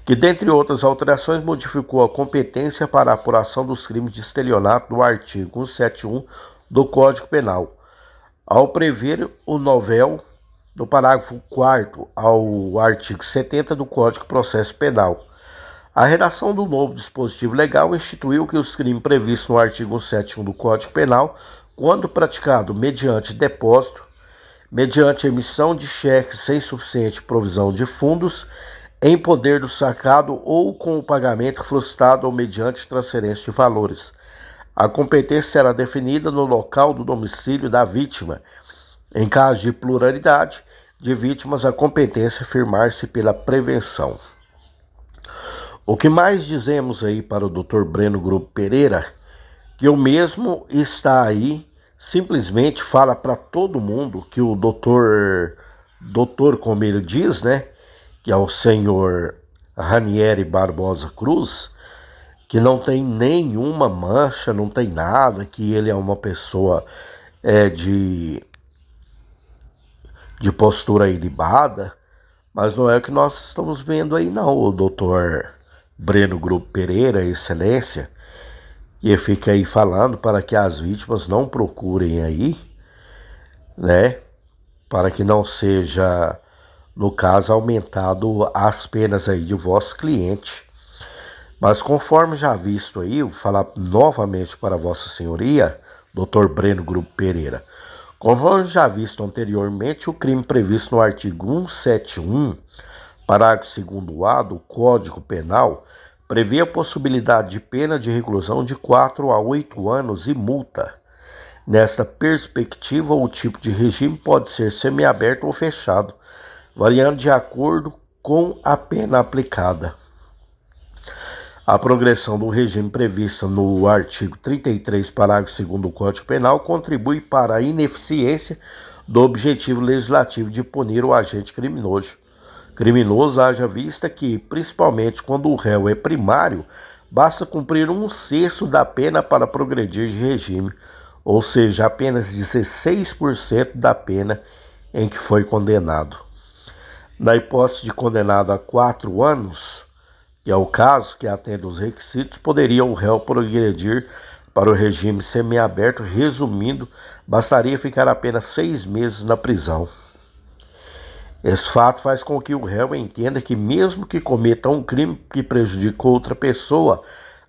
que dentre outras alterações modificou a competência para a apuração dos crimes de estelionato do artigo 171 do Código Penal, ao prever o novel no parágrafo 4 ao artigo 70 do Código de Processo Penal. A redação do novo dispositivo legal instituiu que os crimes previstos no artigo 171 do Código Penal, quando praticado mediante depósito, mediante emissão de cheque sem suficiente provisão de fundos, em poder do sacado ou com o pagamento frustrado ou mediante transferência de valores. A competência será definida no local do domicílio da vítima. Em caso de pluralidade, de vítimas, a competência firmar-se pela prevenção. O que mais dizemos aí para o Dr. Breno Grupo Pereira, que eu mesmo está aí, simplesmente fala para todo mundo que o doutor, doutor, como ele diz, né, que é o senhor Ranieri Barbosa Cruz, que não tem nenhuma mancha, não tem nada, que ele é uma pessoa é, de de postura ilibada, mas não é o que nós estamos vendo aí não, o doutor Breno Grupo Pereira, excelência, e fica aí falando para que as vítimas não procurem aí, né, para que não seja, no caso, aumentado as penas aí de vosso cliente. Mas conforme já visto aí, vou falar novamente para vossa senhoria, doutor Breno Grupo Pereira, como já visto anteriormente, o crime previsto no artigo 171, parágrafo 2 A do Código Penal prevê a possibilidade de pena de reclusão de 4 a 8 anos e multa. Nesta perspectiva, o tipo de regime pode ser semiaberto ou fechado, variando de acordo com a pena aplicada. A progressão do regime prevista no artigo 33, parágrafo 2 do Código Penal contribui para a ineficiência do objetivo legislativo de punir o agente criminoso. Criminoso haja vista que, principalmente quando o réu é primário, basta cumprir um sexto da pena para progredir de regime, ou seja, apenas 16% da pena em que foi condenado. Na hipótese de condenado a quatro anos, e ao é caso que atenda os requisitos, poderia o réu progredir para o regime semiaberto. Resumindo, bastaria ficar apenas seis meses na prisão. Esse fato faz com que o réu entenda que, mesmo que cometa um crime que prejudicou outra pessoa,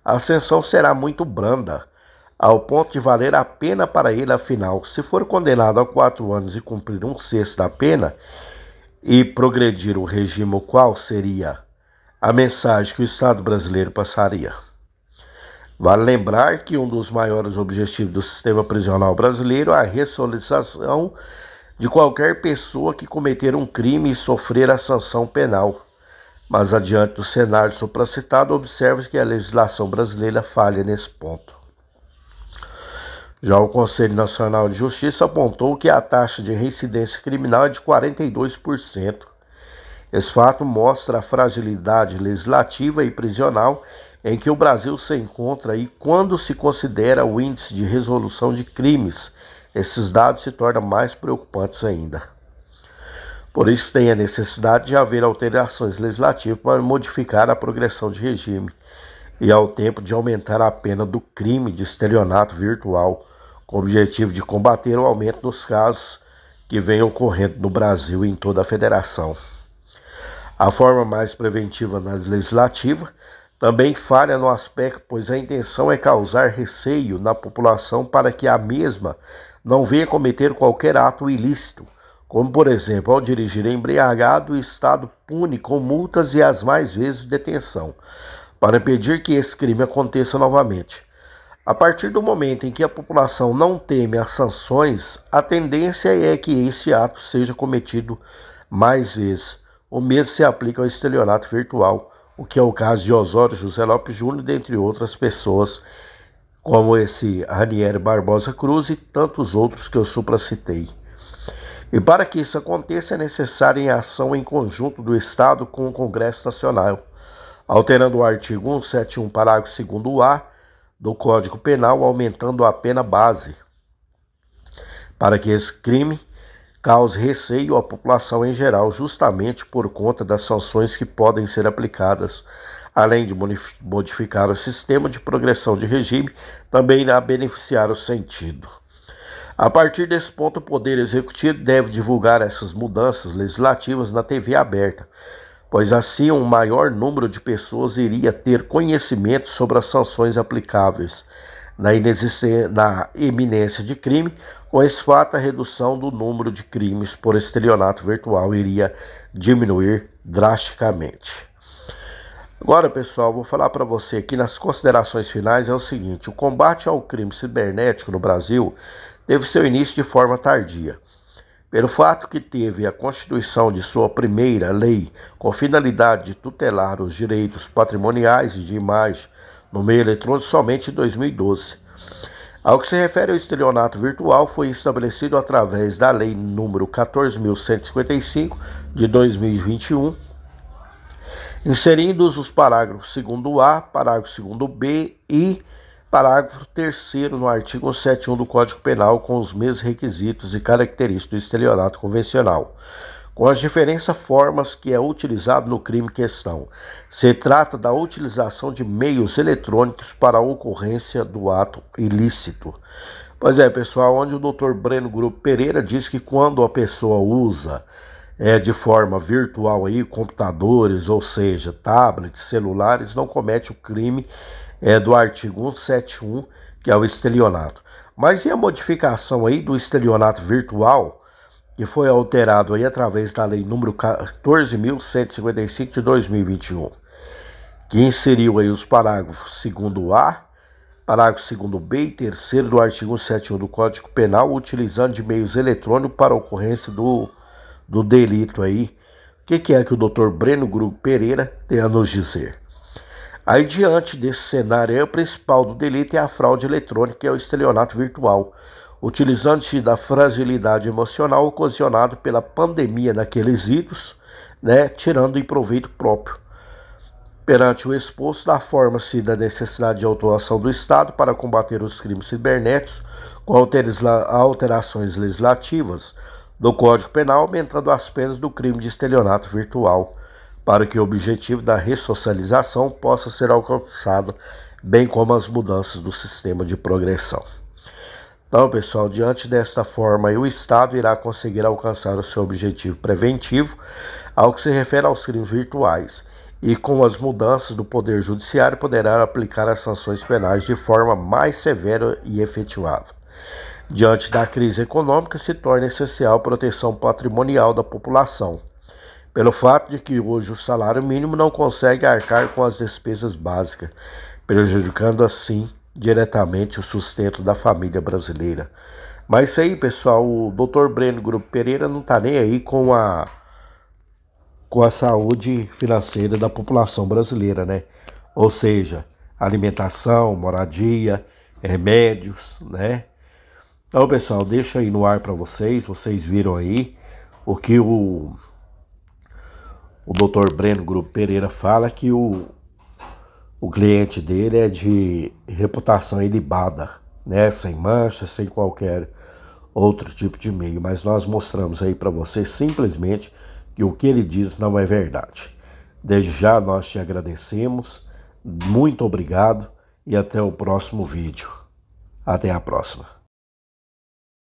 a ascensão será muito branda, ao ponto de valer a pena para ele. Afinal, se for condenado a quatro anos e cumprir um sexto da pena e progredir o regime, o qual seria a mensagem que o Estado brasileiro passaria. Vale lembrar que um dos maiores objetivos do sistema prisional brasileiro é a ressolicitação de qualquer pessoa que cometer um crime e sofrer a sanção penal. Mas adiante do cenário supracitado, observa se que a legislação brasileira falha nesse ponto. Já o Conselho Nacional de Justiça apontou que a taxa de reincidência criminal é de 42%, esse fato mostra a fragilidade legislativa e prisional em que o Brasil se encontra e quando se considera o índice de resolução de crimes, esses dados se tornam mais preocupantes ainda. Por isso, tem a necessidade de haver alterações legislativas para modificar a progressão de regime e, ao tempo, de aumentar a pena do crime de estelionato virtual, com o objetivo de combater o aumento dos casos que vem ocorrendo no Brasil e em toda a federação. A forma mais preventiva na legislativa também falha no aspecto, pois a intenção é causar receio na população para que a mesma não venha cometer qualquer ato ilícito, como, por exemplo, ao dirigir embriagado, o Estado pune com multas e às mais vezes detenção, para impedir que esse crime aconteça novamente. A partir do momento em que a população não teme as sanções, a tendência é que esse ato seja cometido mais vezes. O mesmo se aplica ao estelionato virtual, o que é o caso de Osório José Lopes Júnior, dentre outras pessoas, como esse Ranieri Barbosa Cruz e tantos outros que eu supracitei. E para que isso aconteça, é necessária a ação em conjunto do Estado com o Congresso Nacional, alterando o artigo 171, parágrafo 2 A do Código Penal, aumentando a pena base para que esse crime causa receio à população em geral, justamente por conta das sanções que podem ser aplicadas. Além de modificar o sistema de progressão de regime, também irá beneficiar o sentido. A partir desse ponto, o Poder Executivo deve divulgar essas mudanças legislativas na TV aberta, pois assim um maior número de pessoas iria ter conhecimento sobre as sanções aplicáveis na, inexistência, na iminência de crime, com esse fato, a redução do número de crimes por estelionato virtual iria diminuir drasticamente. Agora, pessoal, vou falar para você aqui nas considerações finais é o seguinte: o combate ao crime cibernético no Brasil teve seu início de forma tardia. Pelo fato que teve a constituição de sua primeira lei com finalidade de tutelar os direitos patrimoniais e de imagem no meio eletrônico somente em 2012. Ao que se refere ao estelionato virtual, foi estabelecido através da Lei Número 14.155 de 2021, inserindo os parágrafos 2 A, parágrafo 2 B e parágrafo 3 no artigo 71 do Código Penal com os mesmos requisitos e características do estelionato convencional com as diferentes formas que é utilizado no crime em questão. Se trata da utilização de meios eletrônicos para a ocorrência do ato ilícito. Pois é, pessoal, onde o Dr. Breno Grupo Pereira diz que quando a pessoa usa é, de forma virtual aí computadores, ou seja, tablets, celulares, não comete o crime é, do artigo 171, que é o estelionato. Mas e a modificação aí do estelionato virtual? que foi alterado aí através da Lei número 14.155 de 2021, que inseriu aí os parágrafos 2 A, parágrafo 2 B e 3 do artigo 71 do Código Penal, utilizando de meios eletrônicos para ocorrência do, do delito aí. O que, que é que o doutor Breno Grupo Pereira tem a nos dizer? Aí, diante desse cenário, aí, o principal do delito é a fraude eletrônica que é o estelionato virtual, utilizando-se da fragilidade emocional ocasionada pela pandemia naqueles idos, né, tirando em proveito próprio. Perante o exposto, da forma-se da necessidade de autuação do Estado para combater os crimes cibernéticos com alterações legislativas do Código Penal, aumentando as penas do crime de estelionato virtual, para que o objetivo da ressocialização possa ser alcançado, bem como as mudanças do sistema de progressão. Então, pessoal, diante desta forma, o Estado irá conseguir alcançar o seu objetivo preventivo ao que se refere aos crimes virtuais e, com as mudanças do Poder Judiciário, poderá aplicar as sanções penais de forma mais severa e efetivada. Diante da crise econômica, se torna essencial a proteção patrimonial da população, pelo fato de que hoje o salário mínimo não consegue arcar com as despesas básicas, prejudicando assim diretamente o sustento da família brasileira. Mas isso aí, pessoal, o Dr. Breno Grupo Pereira não está nem aí com a com a saúde financeira da população brasileira, né? Ou seja, alimentação, moradia, remédios, né? Então, pessoal, deixa aí no ar para vocês, vocês viram aí o que o o Dr. Breno Grupo Pereira fala que o o cliente dele é de reputação ilibada, né? sem mancha, sem qualquer outro tipo de meio. Mas nós mostramos aí para você simplesmente que o que ele diz não é verdade. Desde já nós te agradecemos, muito obrigado e até o próximo vídeo. Até a próxima.